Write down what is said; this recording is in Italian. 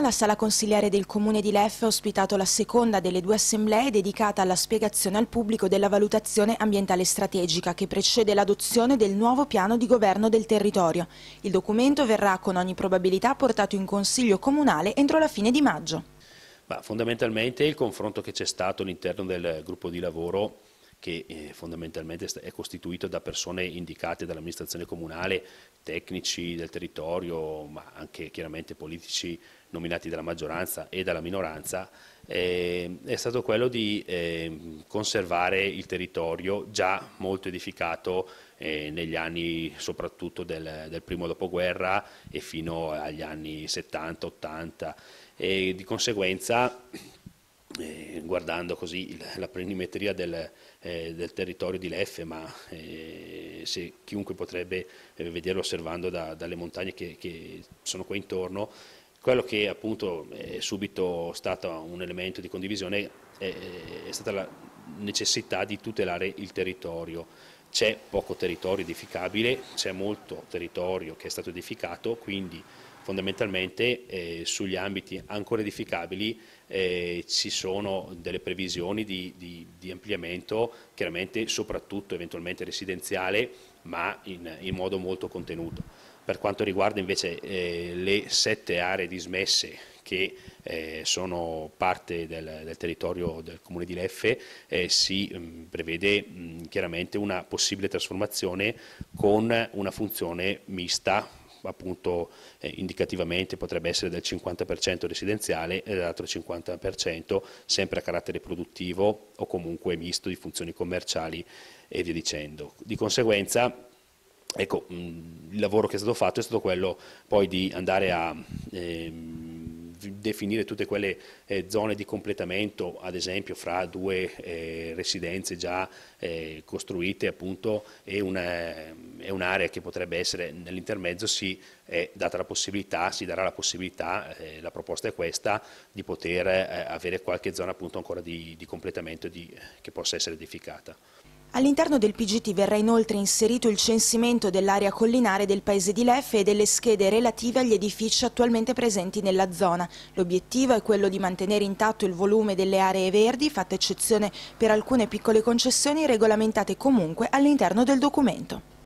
La sala consigliare del comune di Leff ha ospitato la seconda delle due assemblee dedicata alla spiegazione al pubblico della valutazione ambientale strategica che precede l'adozione del nuovo piano di governo del territorio. Il documento verrà con ogni probabilità portato in consiglio comunale entro la fine di maggio. Ma fondamentalmente il confronto che c'è stato all'interno del gruppo di lavoro che eh, fondamentalmente è costituito da persone indicate dall'amministrazione comunale, tecnici del territorio, ma anche chiaramente politici nominati dalla maggioranza e dalla minoranza, eh, è stato quello di ehm, conservare il territorio già molto edificato eh, negli anni soprattutto del, del, primo dopoguerra e fino agli anni 70-80 e di conseguenza eh, guardando così la planimetria del, eh, del territorio di Leffe, ma eh, se chiunque potrebbe eh, vederlo osservando da, dalle montagne che, che, sono qua intorno, quello che appunto è subito stato un elemento di condivisione è, è stata la necessità di tutelare il territorio c'è poco territorio edificabile, c'è molto territorio che è stato edificato, quindi fondamentalmente eh, sugli ambiti ancora edificabili eh, ci sono delle previsioni di, di, di, ampliamento, chiaramente soprattutto eventualmente residenziale, ma in, in modo molto contenuto. Per quanto riguarda invece eh, le sette aree dismesse che eh, sono parte del, del, territorio del comune di Leffe, eh, si mh, mm, prevede mh, mm, chiaramente una possibile trasformazione con una funzione mista appunto eh, indicativamente potrebbe essere del 50% residenziale e dell'altro 50% sempre a carattere produttivo o comunque misto di funzioni commerciali e via dicendo. Di conseguenza Ecco, mm, il lavoro che è stato fatto è stato quello poi di andare a ehm, definire tutte quelle eh, zone di completamento, ad esempio fra due eh, residenze già eh, costruite appunto, e, un'area che potrebbe essere nell'intermezzo, si è data la possibilità, si darà la possibilità, eh, la proposta è questa, di poter eh, avere qualche zona appunto ancora di, di completamento di, che possa essere edificata. All'interno del PGT verrà inoltre inserito il censimento dell'area collinare del paese di Leffe e delle schede relative agli edifici attualmente presenti nella zona. L'obiettivo è quello di mantenere intatto il volume delle aree verdi, fatta eccezione per alcune piccole concessioni regolamentate comunque all'interno del documento.